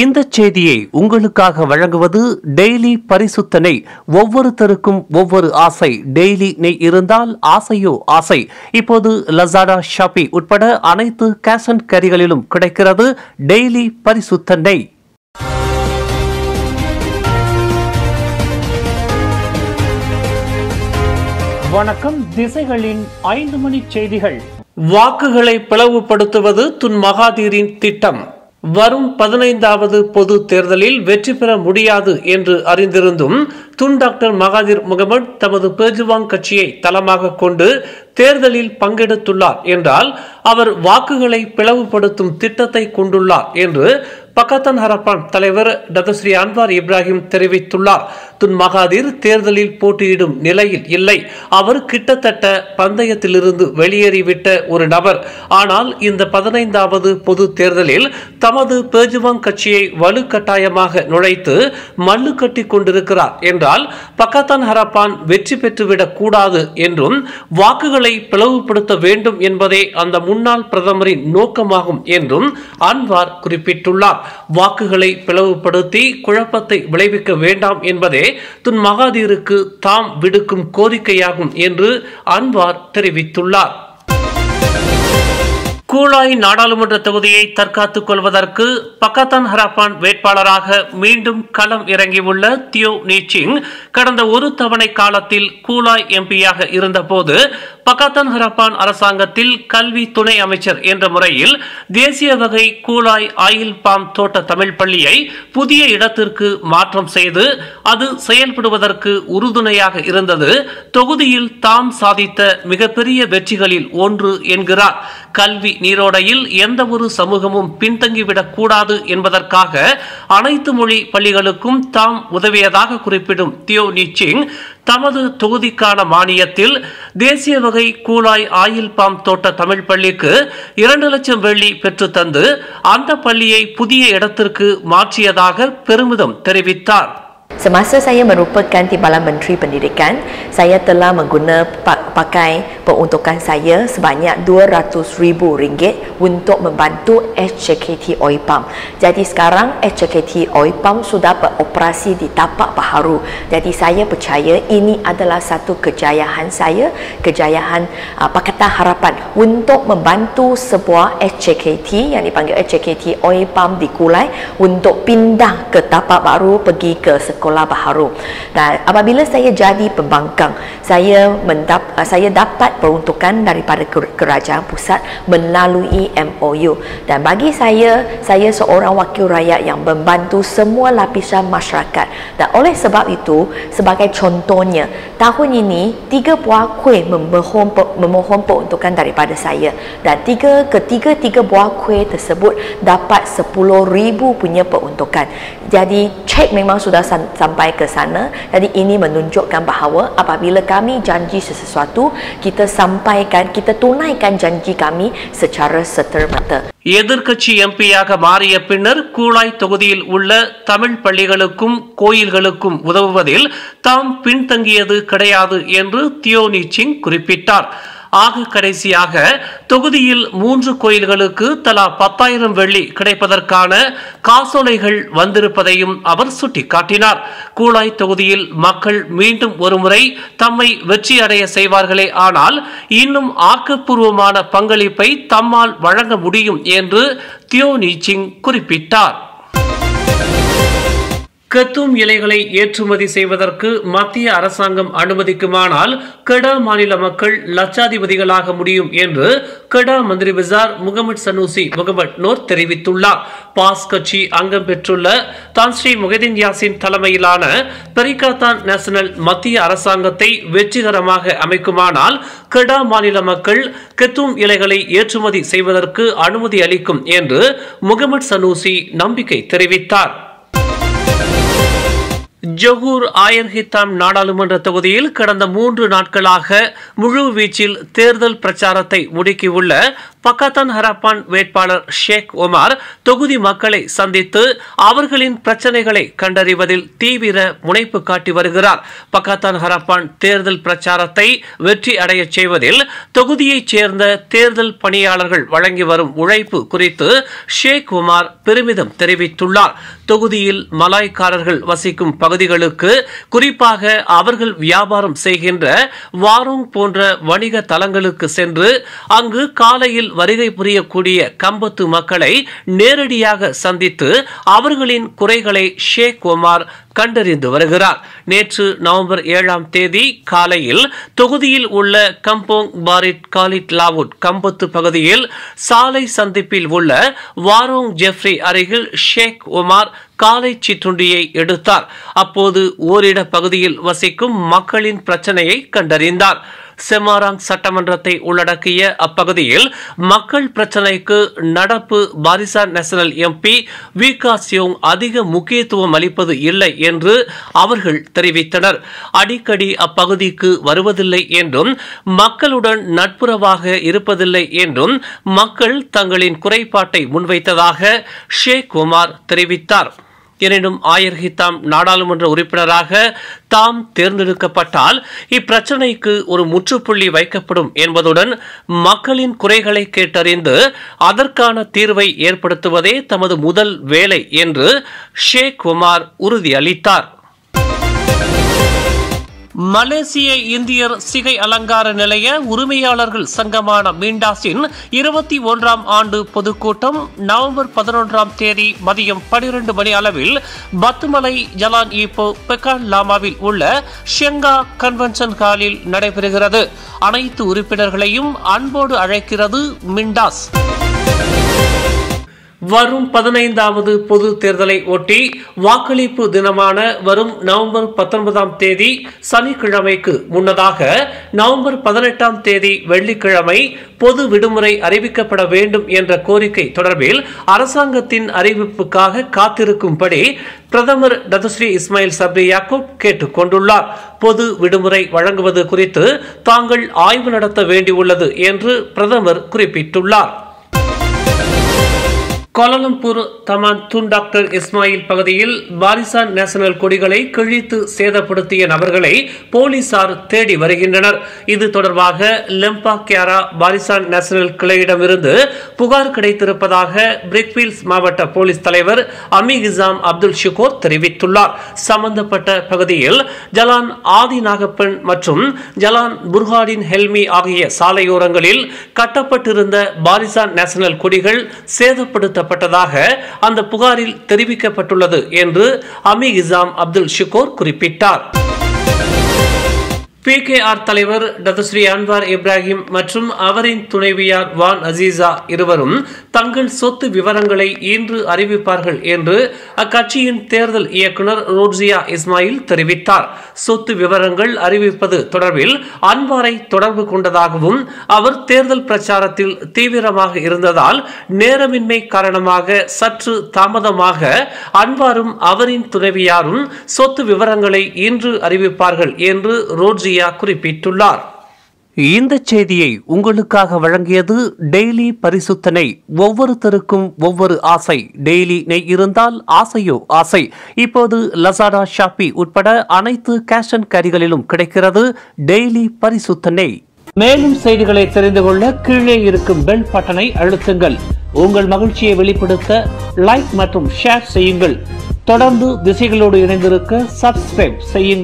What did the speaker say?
இந்த செய்தியை உங்களுக்காக வழங்குவது டெய்லி பரிசுத்தனை ஒவ்வொருத்தருக்கும் ஒவ்வொரு ஆசை டெய்லி நெய் இருந்தால் ஆசையோ ஆசை இப்போது லசாடா ஷாப்பி உட்பட அனைத்து கேஷ் அண்ட் கரிகளிலும் கிடைக்கிறது டெய்லி பரிசுத்தனை வணக்கம் திசைகளின் ஐந்து மணி செய்திகள் வாக்குகளை பிளவுபடுத்துவது துன் மகாதீரின் திட்டம் வரும் பதினைந்தாவது பொது தேர்தலில் வெற்றி பெற முடியாது என்று அறிந்திருந்தும் துன் டாக்டர் மகாதிர் முகமது தமது பேஜுவாங் கட்சியை தளமாக கொண்டு தேர்தலில் பங்கெடுத்துள்ளார் என்றால் அவர் வாக்குகளை பிளவுபடுத்தும் திட்டத்தை கொண்டுள்ளார் என்று பக்கத்தன் ஹரப்பான் தலைவர் டாக்டர் ஸ்ரீ அன்வார் இப்ராஹிம் தெரிவித்துள்ளார் துன் மகாதீர் தேர்தலில் போட்டியிடும் நிலையில் இல்லை அவர் கிட்டத்தட்ட பந்தயத்திலிருந்து வெளியேறிவிட்ட ஒரு நபர் ஆனால் இந்த பதினைந்தாவது பொது தேர்தலில் தமது பேஜுவாங் கட்சியை வலுக்கட்டாயமாக நுழைத்து மல்லு கட்டி கொண்டிருக்கிறார் என்று என்றால் பக்கத்தான் ஹரப்பான் வெற்றி பெற்றுவிடக் கூடாது என்றும் வாக்குகளை பிளவுபடுத்த வேண்டும் என்பதே அந்த முன்னாள் பிரதமரின் நோக்கமாகும் என்றும் அன்வார் குறிப்பிட்டுள்ளார் வாக்குகளை பிளவுபடுத்தி குழப்பத்தை விளைவிக்க வேண்டாம் என்பதே துன் மகாதீருக்கு தாம் விடுக்கும் கோரிக்கையாகும் என்று அன்வார் தெரிவித்துள்ளார் கூழாய் நாடாளுமன்ற தொகுதியை தற்காத்துக் கொள்வதற்கு பக்கத்தான் ஹராப்பான் வேட்பாளராக மீண்டும் களம் இறங்கியுள்ள தியோ நீச்சிங் கடந்த ஒரு தவணை காலத்தில் கூழாய் எம்பியாக இருந்தபோது பக்கத்தான் ஹராப்பான் அரசாங்கத்தில் கல்வி துணை அமைச்சர் என்ற முறையில் தேசிய வகை கூழாய் ஆயில் பாம் தோட்ட தமிழ் பள்ளியை புதிய இடத்திற்கு மாற்றம் செய்து அது செயல்படுவதற்கு உறுதுணையாக இருந்தது தொகுதியில் தாம் சாதித்த மிகப்பெரிய வெற்றிகளில் ஒன்று என்கிறார் கல்வி நீரோடையில் எந்த ஒரு சமூகமும் பின்தங்கிவிடக் கூடாது என்பதற்காக அனைத்து மொழி பள்ளிகளுக்கும் தாம் உதவியதாக குறிப்பிடும் தியோ நீச்சிங் தமது தொகுதிக்கான மானியத்தில் தேசிய வகை கூலாய் ஆயில் பாம் தோட்ட தமிழ் பள்ளிக்கு இரண்டு லட்சம் வெள்ளி பெற்று தந்து அந்த பள்ளியை புதிய இடத்திற்கு மாற்றியதாக பெருமிதம் தெரிவித்தார் Semasa saya merupakan Timbalan Menteri Pendidikan, saya telah menggunakan pakai peruntukan saya sebanyak RM200,000 untuk membantu HJKT OIPAM. Jadi sekarang HJKT OIPAM sudah beroperasi di tapak baharu. Jadi saya percaya ini adalah satu kejayaan saya, kejayaan uh, ah, Pakatan Harapan untuk membantu sebuah HJKT yang dipanggil HJKT OIPAM di Kulai untuk pindah ke tapak baru pergi ke sekolah sekolah baharu. Nah, apabila saya jadi pembangkang, saya mendap, ah, saya dapat peruntukan daripada kerajaan pusat melalui MOU dan bagi saya, saya seorang wakil rakyat yang membantu semua lapisan masyarakat. Dan oleh sebab itu, sebagai contohnya, tahun ini tiga buah kuih memohon memohon peruntukan daripada saya dan tiga ketiga-tiga buah kuih tersebut dapat sepuluh ribu punya peruntukan. Jadi, cek memang sudah sampai ke sana. Jadi ini menunjukkan bahawa apabila kami janji sesuatu, kita sampaikan, kita tunaikan janji kami secara setermata. எதிர்க்கட்சி எம்பியாக மாறிய பின்னர் கூழாய் தொகுதியில் உள்ள தமிழ் பள்ளிகளுக்கும் கோயில்களுக்கும் உதவுவதில் தாம் பின்தங்கியது கிடையாது என்று தியோனி சிங் குறிப்பிட்டார் ஆக கடைசியாக தொகுதியில் மூன்று கோயில்களுக்கு தலா பத்தாயிரம் வெள்ளி கிடைப்பதற்கான காசோலைகள் வந்திருப்பதையும் அவர் சுட்டிக்காட்டினார் கூழாய் தொகுதியில் மக்கள் மீண்டும் ஒருமுறை தம்மை வெற்றி அடைய செய்வார்களே ஆனால் இன்னும் ஆக்கப்பூர்வமான பங்களிப்பை தம்மால் வழங்க முடியும் என்று தியோனி சிங் குறிப்பிட்டார் கத்தும் இலைகளை ஏற்றுமதி செய்வதற்கு மத்திய அரசாங்கம் அனுமதிக்குமானால் கெடா மாநில மக்கள் லட்சாதிபதிகளாக முடியும் என்று கெடா மந்திரி பிசார் முகமது சனூசி முகமது நோர் தெரிவித்துள்ளார் பாஸ் கட்சி அங்கம் பெற்றுள்ள தான் ஸ்ரீ முகதீன் யாசின் தலைமையிலான பெரிகாத்தான் நேஷனல் மத்திய அரசாங்கத்தை வெற்றிகரமாக அமைக்குமானால் கெடா மாநில மக்கள் கெத்தும் இலைகளை ஏற்றுமதி செய்வதற்கு அனுமதி அளிக்கும் என்று முகமது சனூசி நம்பிக்கை தெரிவித்தார் ஆயர் ஆயர்ஹித்தாம் நாடாளுமன்ற தொகுதியில் கடந்த மூன்று நாட்களாக முழு வீச்சில் தேர்தல் பிரச்சாரத்தை முடுக்கியுள்ள பக்காத்தான் ஹராப்பான் வேட்பாளர் ஷேக் ஒமார் தொகுதி மக்களை சந்தித்து அவர்களின் பிரச்சனைகளை கண்டறிவதில் தீவிர முனைப்பு காட்டி வருகிறார் பக்காத்தான் ஹராப்பான் தேர்தல் பிரச்சாரத்தை வெற்றி அடையச் செய்வதில் தொகுதியைச் சேர்ந்த தேர்தல் பணியாளர்கள் வழங்கி வரும் உழைப்பு குறித்து ஷேக் உமார் பெருமிதம் தெரிவித்துள்ளார் தொகுதியில் மலாய்க்காரர்கள் வசிக்கும் பகுதிகளுக்கு குறிப்பாக அவர்கள் வியாபாரம் செய்கின்ற வாரோங் போன்ற வணிக தலங்களுக்கு சென்று அங்கு காலையில் வருகை புரியக்கூடிய கம்பத்து மக்களை நேரடியாக சந்தித்து அவர்களின் குறைகளை ஷேக் ஒமார் கண்டறிந்து வருகிறார் நேற்று நவம்பர் ஏழாம் தேதி காலையில் தொகுதியில் உள்ள கம்போங் பாரிட் காலிட் லாவுட் கம்பத்து பகுதியில் சாலை சந்திப்பில் உள்ள வாரோங் ஜெஃப்ரி அருகில் ஷேக் ஒமார் காலை சிற்றுண்டியை எடுத்தார் அப்போது ஓரிட பகுதியில் வசிக்கும் மக்களின் பிரச்சனையை கண்டறிந்தார் செமாராங் சட்டமன்றத்தை உள்ளடக்கிய அப்பகுதியில் மக்கள் பிரச்சினைக்கு நடப்பு Barisan National MP Wee Ka Siong அதிக முக்கியத்துவம் அளிப்பது இல்லை என்று அவர்கள் தெரிவித்தனர் அடிக்கடி அப்பகுதிக்கு வருவதில்லை என்றும் மக்களுடன் நட்புறவாக இருப்பதில்லை என்றும் மக்கள் தங்களின் குறைபாட்டை முன்வைத்ததாக ஷேக் குமார் தெரிவித்தார் எனினும் ஆயர் தாம் நாடாளுமன்ற உறுப்பினராக தாம் தேர்ந்தெடுக்கப்பட்டால் இப்பிரச்சினைக்கு ஒரு முற்றுப்புள்ளி வைக்கப்படும் என்பதுடன் மக்களின் குறைகளை கேட்டறிந்து அதற்கான தீர்வை ஏற்படுத்துவதே தமது முதல் வேலை என்று ஷேக் குமார் உறுதியளித்தார் மலேசிய இந்தியர் சிகை அலங்கார நிலைய உரிமையாளர்கள் சங்கமான மீண்டாஸின் இருபத்தி ஒன்றாம் ஆண்டு பொதுக்கூட்டம் நவம்பர் பதினொன்றாம் தேதி மதியம் பனிரெண்டு மணி அளவில் பத்துமலை ஜலான் ஈப்போ பெக்கான் லாமாவில் உள்ள ஷெங்கா கன்வென்ஷன் ஹாலில் நடைபெறுகிறது அனைத்து உறுப்பினர்களையும் அன்போடு அழைக்கிறது மிண்டாஸ் வரும் பதினைந்தாவது பொது தேர்தலை ஒட்டி வாக்களிப்பு தினமான வரும் நவம்பர் பத்தொன்பதாம் தேதி சனிக்கிழமைக்கு முன்னதாக நவம்பர் பதினெட்டாம் தேதி வெள்ளிக்கிழமை பொது விடுமுறை அறிவிக்கப்பட வேண்டும் என்ற கோரிக்கை தொடர்பில் அரசாங்கத்தின் அறிவிப்புக்காக காத்திருக்கும்படி பிரதமர் டதுஸ்ரீ இஸ்மாயில் சப்ரி யாக்கூப் கேட்டுக் கொண்டுள்ளார் பொது விடுமுறை வழங்குவது குறித்து தாங்கள் ஆய்வு நடத்த வேண்டியுள்ளது என்று பிரதமர் குறிப்பிட்டுள்ளார் Kuala Lumpur Taman Tun doctor Ismail பகுதியில் பாலிசான் நேஷனல் கொடிகளை கிழித்து சேதப்படுத்திய நபர்களை போலீசார் தேடி வருகின்றனர் இது தொடர்பாக லெம்பா கியாரா பாலிசான் நேஷனல் கிளையிடமிருந்து புகார் கிடைத்திருப்பதாக பிரிக்வீல்ஸ் மாவட்ட போலீஸ் தலைவர் அமி இசாம் அப்துல் ஷிகோர் தெரிவித்துள்ளார் சம்பந்தப்பட்ட பகுதியில் ஜலான் ஆதி நாகப்பன் மற்றும் ஜலான் புர்ஹாடின் ஹெல்மி ஆகிய சாலையோரங்களில் கட்டப்பட்டிருந்த பாலிசான் நேஷனல் கொடிகள் சேதப்படுத்த வழங்கப்பட்டதாக அந்த புகாரில் தெரிவிக்கப்பட்டுள்ளது என்று அமி இசாம் அப்துல் ஷிகோர் குறிப்பிட்டார் பி கே ஆர் தலைவர் ஸ்ரீ அன்வார் இப்ராஹிம் மற்றும் அவரின் துணைவியார் வான் அசீசா இருவரும் தங்கள் சொத்து விவரங்களை இன்று அறிவிப்பார்கள் என்று அக்கட்சியின் தேர்தல் இயக்குநர் ரோட்ஸியா இஸ்மாயில் தெரிவித்தார் சொத்து விவரங்கள் அறிவிப்பது தொடர்பில் அன்வாரை தொடர்பு கொண்டதாகவும் அவர் தேர்தல் பிரச்சாரத்தில் தீவிரமாக இருந்ததால் நேரமின்மை காரணமாக சற்று தாமதமாக அன்வாரும் அவரின் துணைவியாரும் சொத்து விவரங்களை இன்று அறிவிப்பார்கள் என்று ரோட்ஸியா சூர்யா குறிப்பிட்டுள்ளார் இந்த செய்தியை உங்களுக்காக வழங்கியது டெய்லி பரிசுத்தனை ஒவ்வொருத்தருக்கும் ஒவ்வொரு ஆசை டெய்லி நெய் இருந்தால் ஆசையோ ஆசை இப்போது லசாடா ஷாப்பி உட்பட அனைத்து கேஷ் அண்ட் கேரிகளிலும் கிடைக்கிறது டெய்லி பரிசுத்தனை மேலும் செய்திகளை தெரிந்து கொள்ள கீழே இருக்கும் பெல் பட்டனை அழுத்துங்கள் உங்கள் மகிழ்ச்சியை வெளிப்படுத்த லைக் மற்றும் ஷேர் செய்யுங்கள் தொடர்ந்து திசைகளோடு இணைந்திருக்க சப்ஸ்கிரைப் செய்யுங்கள்